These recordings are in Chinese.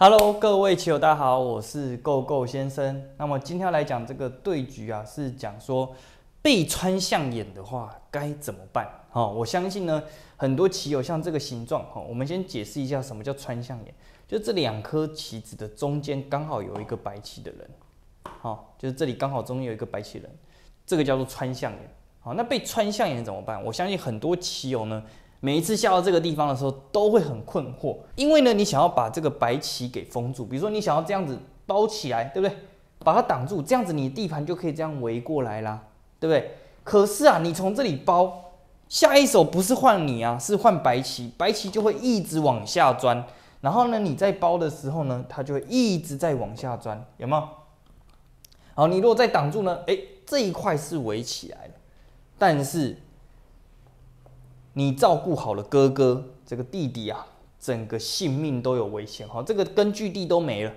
Hello，各位棋友，大家好，我是 GoGo 先生。那么今天来讲这个对局啊，是讲说被穿象眼的话该怎么办？哦，我相信呢，很多棋友像这个形状哈，我们先解释一下什么叫穿象眼，就这两颗棋子的中间刚好有一个白棋的人，哦，就是这里刚好中间有一个白棋人，这个叫做穿象眼。好，那被穿象眼怎么办？我相信很多棋友呢。每一次下到这个地方的时候，都会很困惑，因为呢，你想要把这个白棋给封住，比如说你想要这样子包起来，对不对？把它挡住，这样子你的地盘就可以这样围过来啦，对不对？可是啊，你从这里包，下一手不是换你啊，是换白棋，白棋就会一直往下钻，然后呢，你在包的时候呢，它就会一直在往下钻，有没有？好，你如果再挡住呢，哎，这一块是围起来了，但是。你照顾好了哥哥，这个弟弟啊，整个性命都有危险哈，这个根据地都没了，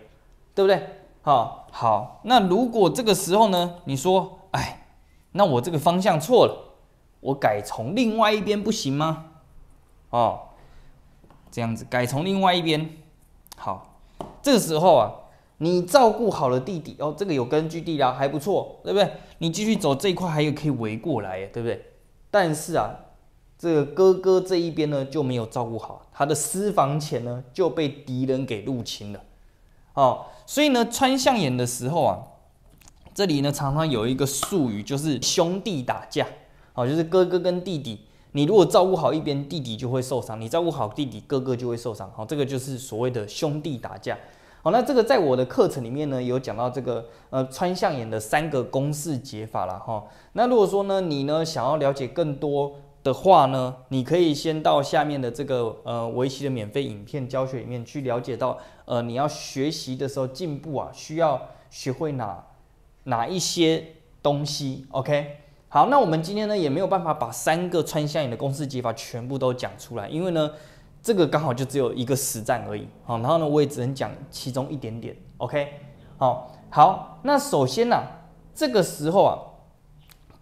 对不对？好，好，那如果这个时候呢，你说，哎，那我这个方向错了，我改从另外一边不行吗？哦，这样子改从另外一边，好，这个时候啊，你照顾好了弟弟哦，这个有根据地了，还不错，对不对？你继续走这一块，还有可以围过来，对不对？但是啊。这个哥哥这一边呢就没有照顾好，他的私房钱呢就被敌人给入侵了，哦，所以呢穿象眼的时候啊，这里呢常常有一个术语，就是兄弟打架，哦，就是哥哥跟弟弟，你如果照顾好一边，弟弟就会受伤；你照顾好弟弟，哥哥就会受伤，好，这个就是所谓的兄弟打架，好，那这个在我的课程里面呢有讲到这个呃穿象眼的三个公式解法了哈，那如果说呢你呢想要了解更多。的话呢，你可以先到下面的这个呃围棋的免费影片教学里面去了解到，呃，你要学习的时候进步啊，需要学会哪哪一些东西。OK，好，那我们今天呢也没有办法把三个穿下眼的公式解法全部都讲出来，因为呢这个刚好就只有一个实战而已。好，然后呢我也只能讲其中一点点。OK，好，好，那首先呢，这个时候啊。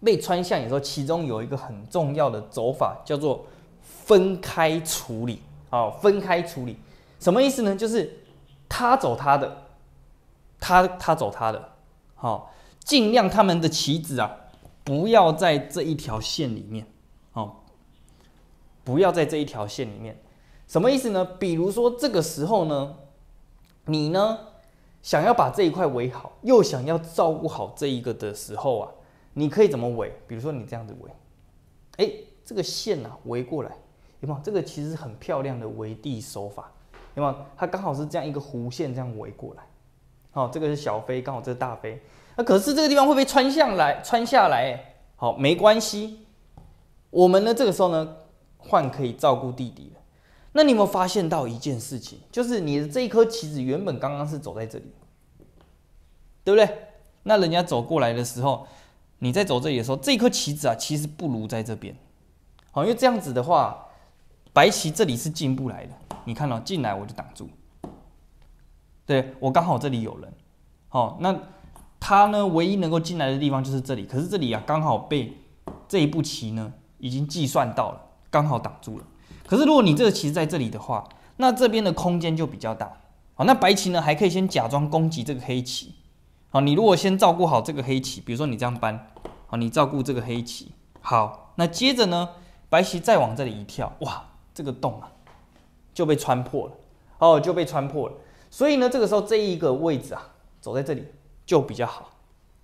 被穿象以时候，其中有一个很重要的走法叫做分开处理，好，分开处理什么意思呢？就是他走他的，他他走他的，好，尽量他们的棋子啊，不要在这一条线里面，好，不要在这一条线里面，什么意思呢？比如说这个时候呢，你呢想要把这一块围好，又想要照顾好这一个的时候啊。你可以怎么围？比如说你这样子围，哎，这个线呐围过来，有没有？这个其实很漂亮的围地手法，有没有？它刚好是这样一个弧线这样围过来。好，这个是小飞，刚好这是大飞。那可是这个地方会不会穿下来？穿下来？好，没关系。我们呢这个时候呢换可以照顾弟弟了。那你有没有发现到一件事情？就是你的这一颗棋子原本刚刚是走在这里，对不对？那人家走过来的时候。你在走这里的时候，这颗棋子啊，其实不如在这边，好，因为这样子的话，白棋这里是进不来的。你看到进来我就挡住，对我刚好这里有人，好，那他呢，唯一能够进来的地方就是这里，可是这里啊，刚好被这一步棋呢已经计算到了，刚好挡住了。可是如果你这个棋子在这里的话，那这边的空间就比较大，好，那白棋呢还可以先假装攻击这个黑棋。好，你如果先照顾好这个黑棋，比如说你这样搬，好，你照顾这个黑棋。好，那接着呢，白棋再往这里一跳，哇，这个洞啊就被穿破了，哦，就被穿破了。所以呢，这个时候这一个位置啊，走在这里就比较好。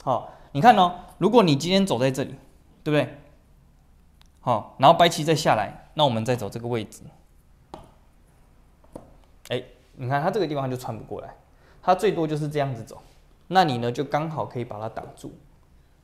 好，你看哦，如果你今天走在这里，对不对？好，然后白棋再下来，那我们再走这个位置。哎，你看它这个地方就穿不过来，它最多就是这样子走。那你呢就刚好可以把它挡住，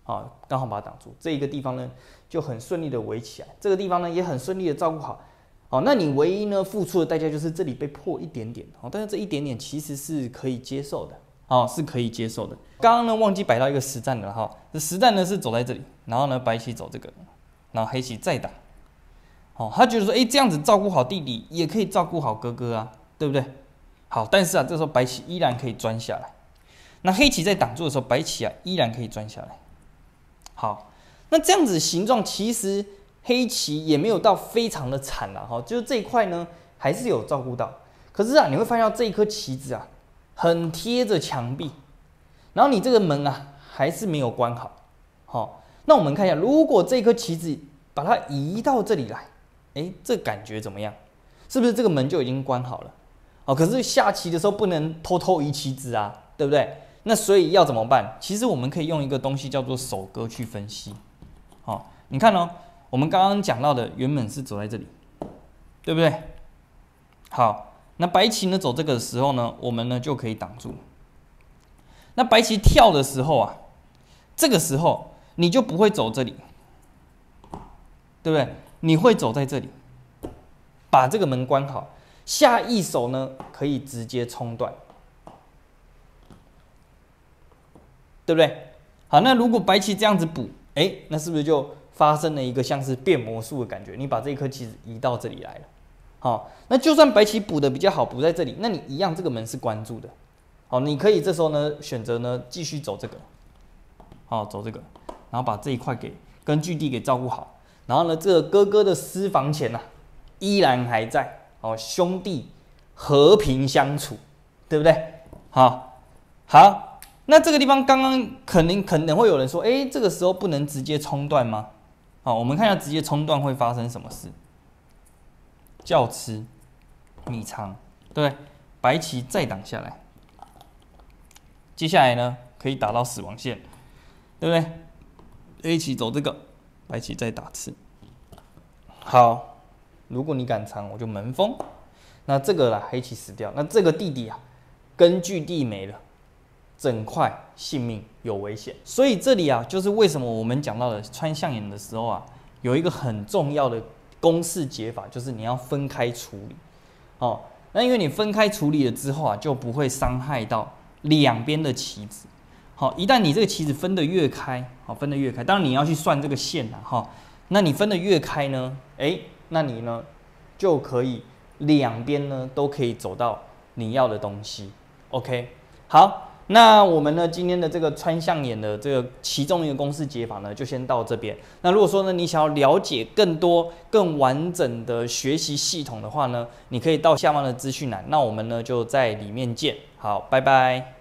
啊，刚好把它挡住，这一个地方呢就很顺利的围起来，这个地方呢也很顺利的照顾好，哦，那你唯一呢付出的代价就是这里被破一点点，哦，但是这一点点其实是可以接受的，啊，是可以接受的。刚刚呢忘记摆到一个实战的哈，这实战呢是走在这里，然后呢白棋走这个，然后黑棋再打，哦，他觉得说，哎，这样子照顾好弟弟也可以照顾好哥哥啊，对不对？好，但是啊这时候白棋依然可以钻下来。那黑棋在挡住的时候，白棋啊依然可以钻下来。好，那这样子形状其实黑棋也没有到非常的惨了哈，就是这一块呢还是有照顾到。可是啊，你会发现这一颗棋子啊很贴着墙壁，然后你这个门啊还是没有关好。好，那我们看一下，如果这颗棋子把它移到这里来，哎，这感觉怎么样？是不是这个门就已经关好了？哦，可是下棋的时候不能偷偷移棋子啊，对不对？那所以要怎么办？其实我们可以用一个东西叫做手歌去分析。好，你看哦，我们刚刚讲到的原本是走在这里，对不对？好，那白棋呢走这个时候呢，我们呢就可以挡住。那白棋跳的时候啊，这个时候你就不会走这里，对不对？你会走在这里，把这个门关好，下一手呢可以直接冲断。对不对？好，那如果白棋这样子补，哎，那是不是就发生了一个像是变魔术的感觉？你把这一颗棋子移到这里来了。好，那就算白棋补的比较好，补在这里，那你一样这个门是关住的。好，你可以这时候呢选择呢继续走这个，好，走这个，然后把这一块给根据地给照顾好。然后呢，这个哥哥的私房钱呢依然还在。好，兄弟和平相处，对不对？好，好。那这个地方刚刚可能可能会有人说，哎，这个时候不能直接冲断吗？好，我们看一下直接冲断会发生什么事。叫吃，米藏，对，白棋再挡下来，接下来呢可以打到死亡线，对不对？黑棋走这个，白棋再打吃。好，如果你敢藏，我就门封。那这个啦，黑棋死掉，那这个弟弟啊，根据地没了。整块性命有危险，所以这里啊，就是为什么我们讲到的穿象眼的时候啊，有一个很重要的公式解法，就是你要分开处理。哦，那因为你分开处理了之后啊，就不会伤害到两边的棋子。好，一旦你这个棋子分得越开，好分得越开，当然你要去算这个线了哈。那你分得越开呢，诶，那你呢就可以两边呢都可以走到你要的东西。OK，好。那我们呢今天的这个穿象眼的这个其中一个公式解法呢，就先到这边。那如果说呢你想要了解更多更完整的学习系统的话呢，你可以到下方的资讯栏。那我们呢就在里面见，好，拜拜。